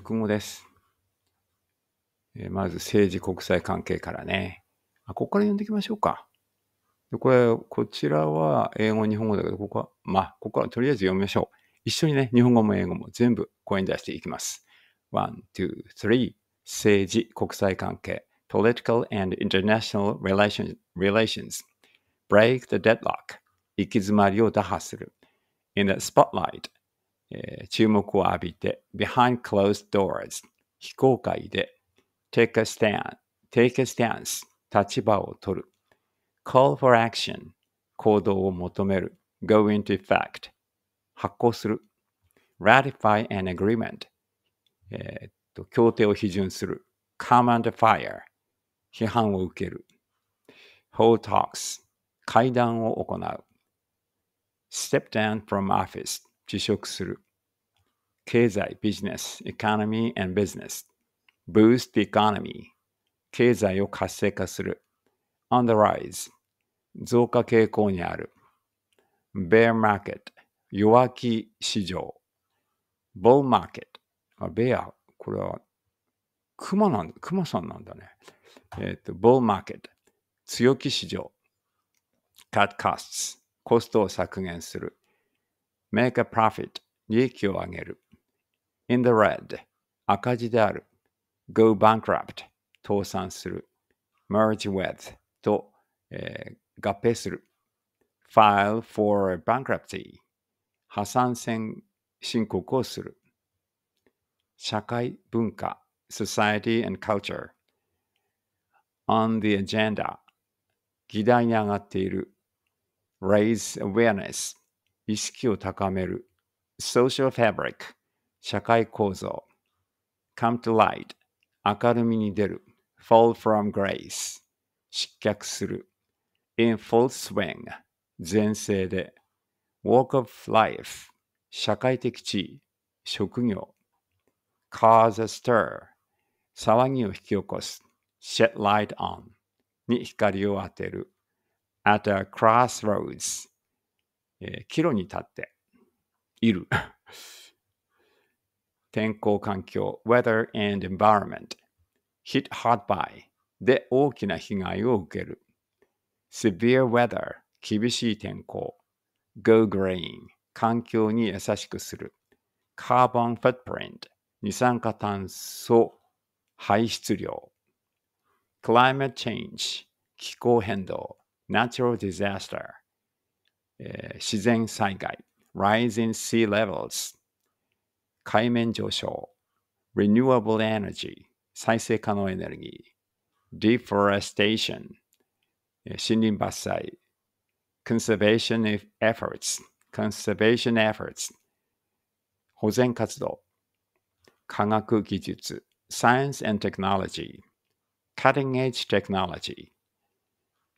熟語です。えー、まず政治国際関係からね。あ、ここから読んでいきましょうか。でこれ、こちらは英語、日本語だけど、ここは、まあ、ここからとりあえず読みましょう。一緒にね、日本語も英語も全部声に出していきます。1, 2, 3政治、国際関係 political and international relation, relations break the deadlock 行き詰まりを打破する in the spotlight えー、注目を浴びて behind closed doors 非公開で take a stand take a stance 立場を取る call for action 行動を求める go into effect 発行する ratify an agreement えー、っと協定を批准する come under fire 批判を受ける hold talks 会談を行う step down from office 辞職する。経済、ビジネス、エコノミー、アンビジネス。ブースト、エコノミー。経済を活性化する。オン・ダーライズ。増加傾向にある。ベア・マーケット。弱気市場。ボー・マーケット。あ、ベア、これは、クマなんクマさんなんだね。えっ、と、ボー・マーケット。強気市場。カット・カスト。コストを削減する。make a profit 利益を上げる in the red 赤字である go bankrupt 倒産する merge with と、えー、合併する file for bankruptcy 破産宣告をする社会文化 society and culture on the agenda 議題に上がっている raise awareness 意識を高める Social Fabric 社会構造 Come to Light 明るみに出る Fall from Grace 失脚する In Full Swing 全盛で Walk of Life 社会的地位職業 Cause a stir 騒ぎを引き起こす Shed light on に光を当てる At a crossroads えー、岐路に立っている。天候環境 weather and environment hit hard by で大きな被害を受ける severe weather 厳しい天候 go green 環境に優しくする carbon footprint 二酸化炭素排出量 climate change 気候変動 natural disaster rising sea levels、海面上昇、renewable energy、再生可能エネルギー、deforestation、森林伐採、conservation efforts、conservation efforts、保全活動、科学技術、science and technology、cutting edge technology、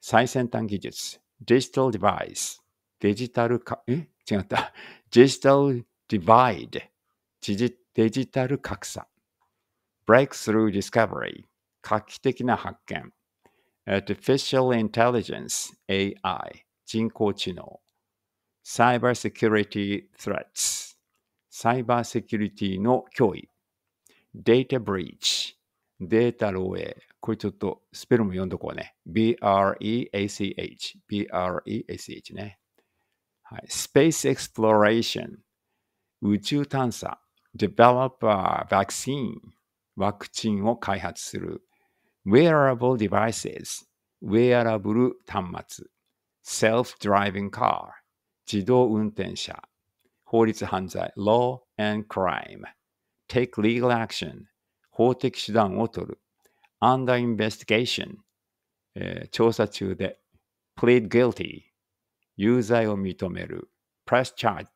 最先端技術、digital device、デジタルか、え違った。デジタルディバイド。デジタル格差。Breakthrough Discovery。画期的な発見。Artificial Intelligence AI。人工知能。Cyber Security Threats。サイバーセキュリティの脅威。Data Breach。データ漏洩。これちょっとスペルも読んどこうね。b r e a c h。b r e a c h ね。はい、Space Exploration 宇宙探査 Develop a vaccine ワクチンを開発する Wearable devices ウェアラブル端末 Self-driving car 自動運転車法律犯罪 Law and crime Take legal action 法的手段を取る Under investigation、えー、調査中で Plead guilty 有罪を認める。press charge,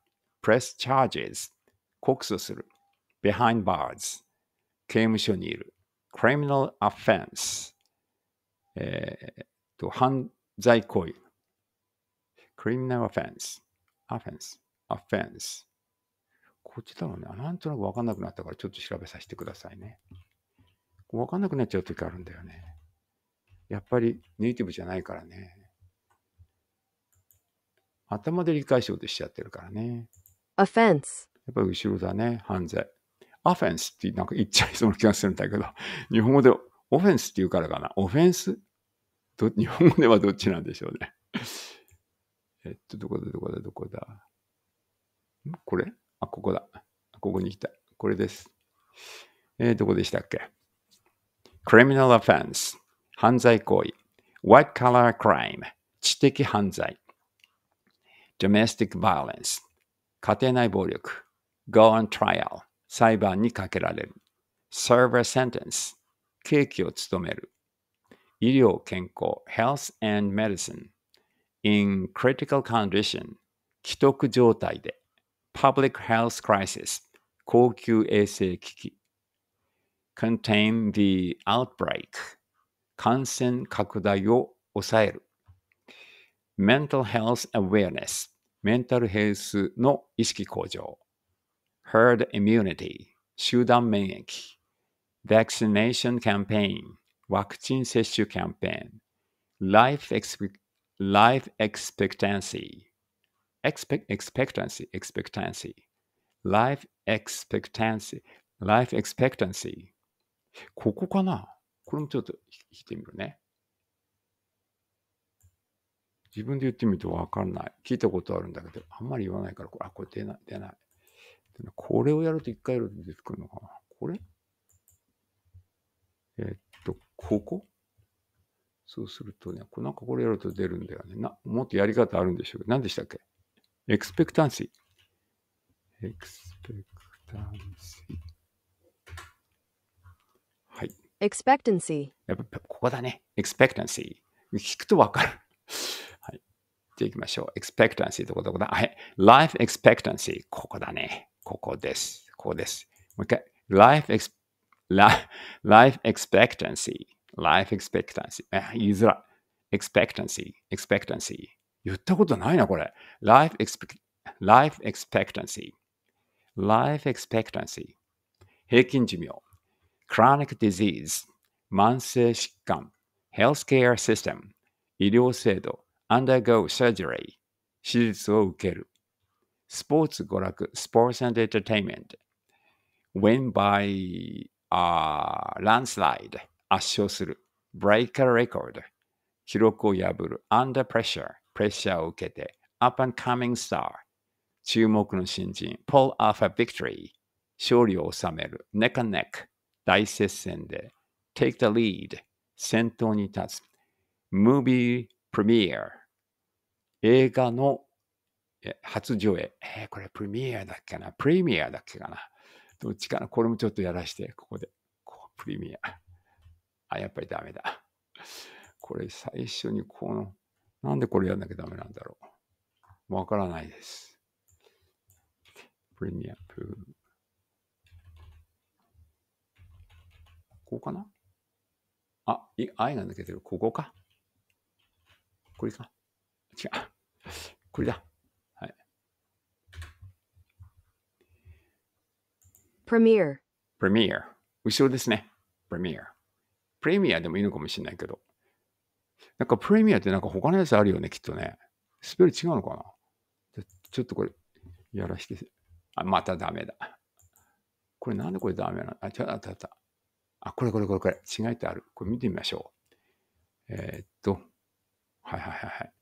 press charges 告訴する。behind bars 刑務所にいる。criminal offense、えー、と犯罪行為。criminal offense, offense, offense こっちだろうね。なんとなくわかんなくなったからちょっと調べさせてくださいね。わかんなくなっちゃうときあるんだよね。やっぱりネイティブじゃないからね。頭で理解しようとしちゃってるからね。offense。やっぱり後ろだね、犯罪。アフェンスってなんか言っちゃいそうな気がするんだけど、日本語でオフェンスって言うからかな。オフェンス日本語ではどっちなんでしょうね。えっと、どこだ、どこだ、どこだ。これあ、ここだ。ここに来た。これです。えー、どこでしたっけ ?criminal offense 犯罪行為 white collar crime 知的犯罪 domestic violence 家庭内暴力 go on trial 裁判にかけられる serve a sentence 刑期を務める医療健康 health and medicine in critical condition 既得状態で public health crisis 高級衛生危機 contain the outbreak 感染拡大を抑える Mental Health Awareness メンタルヘルスの意識向上 Herd Immunity Vaccination Campaign ワクチン接種キャンペーン Life, expe life Expectancy Expect expectancy, expectancy, life expectancy, life expectancy. ここかなこれもちょっと引いてみるね。自分で言ってみるとわかんない。聞いたことあるんだけど、あんまり言わないから、これ、あ、これ出ない、出ない。これをやると一回やると出てくるのかな。これえー、っと、ここそうするとね、これなんかこれやると出るんだよね。な、もっとやり方あるんでしょうけど、何でしたっけエクスペクタンシー。エクスペクタンシー。はい。エクスペクタンシー。やっぱここだね。エクスペクタンシー。聞くとわかる。はい。じゃあいきましょう。expectancy どこどこだはい。life expectancy。ここだね。ここです。ここです。もう一回。life, ex life expectancy。life expectancy。言いづら expectancy。expectancy。言ったことないな、これ。life, e x p e life expectancy。life expectancy。平均寿命。chronic disease。慢性疾患。healthcare system。医療制度、undergo surgery、手術を受ける。スポーツ娯楽、sports and entertainment。win by、a landslide、圧勝する。break a record、記録を破る。under pressure、プレッシャーを受けて。up and coming star、注目の新人。pull off a victory、勝利を収める。neck and neck、大接戦で。take the lead、先頭に立つ。movie premiere 映画の初上映。えー、これプレミアだっけなプレミアだっけかなどっちかなこれもちょっとやらして、ここで。こうプレミア。あ、やっぱりダメだ。これ最初にこの、なんでこれやんなきゃダメなんだろう。わからないです。プレミア、プこうかなあ、い、愛が抜けてる。ここか。これか。違う。これだ。はい。プレミア。プレミア。後ろですね。プレミア。プレミアでもいいのかもしれないけど。なんかプレミアってなんか他のやつあるよね、きっとね。スペル違うのかなちょっとこれ、やらして。あ、またダメだ。これなんでこれダメなのあ、ちょ、あったあった。あ、これこれこれこれ。違いってある。これ見てみましょう。えー、っと。はいはいはいはい。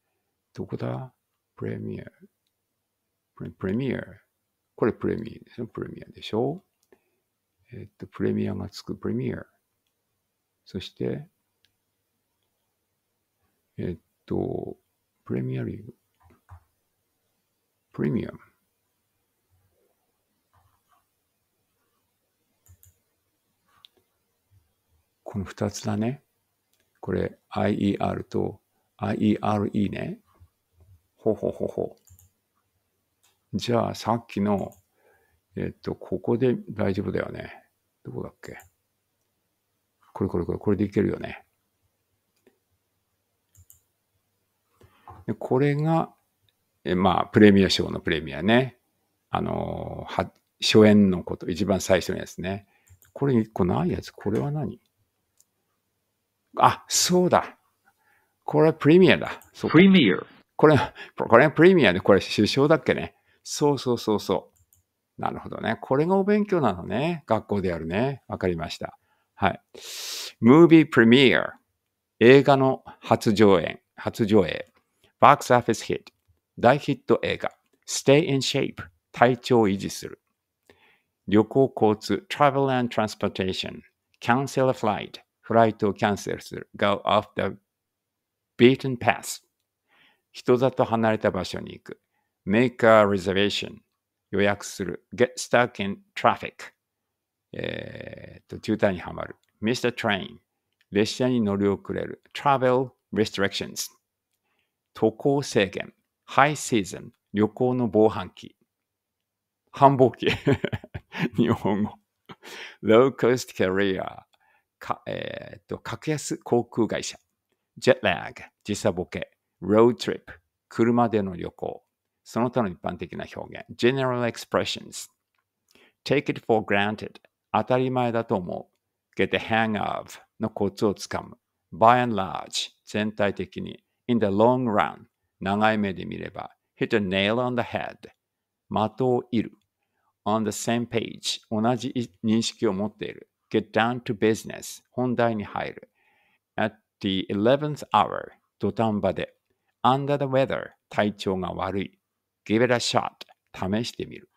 どこだプレミア。プレミア。これプレミアですね。プレミアでしょえっと、プレミアがつくプレミア。そして、えっと、プレミアリグ。プレミアム。この2つだね。これ IER と IERE ね。ほうほうほうほう。じゃあ、さっきの、えっと、ここで大丈夫だよね。どこだっけこれこれこれ、これでいけるよね。でこれが、えまあ、プレミア賞のプレミアね。あの、は初演のこと、一番最初のやつね。これ一個ないやつ。これは何あ、そうだ。これはプレミアだ。プレミア。これ、これはプレミアで、これ首相だっけね。そうそうそうそう。なるほどね。これがお勉強なのね。学校でやるね。わかりました。はい。movie p r e m i e r 映画の初上演。初上映。バックスアフェスヒット。大ヒット映画。stay in shape。体調を維持する。旅行交通。travel and transportation。cancel a flight。フライトをキャンセルする。go off the beaten path 人里離れた場所に行く make a reservation 予約する get stuck in traffic えー、と渋滞にはまる Mr. Train 列車に乗り遅れる travel restrictions 渡航制限 high season 旅行の防犯期繁忙期日本語 low cost carrier か、えー、と格安航空会社 jet lag、時差ボケ、road trip、車での旅行、その他の一般的な表現、general expressions、take it for granted、当たり前だと思う、get the hang of のコツをつかむ、by and large、全体的に、in the long run、長い目で見れば、hit a nail on the head、的を射る、on the same page、同じ認識を持っている、get down to business、本題に入る、at the eleventh hour 土壇場で under the weather 体調が悪い give it a shot 試してみる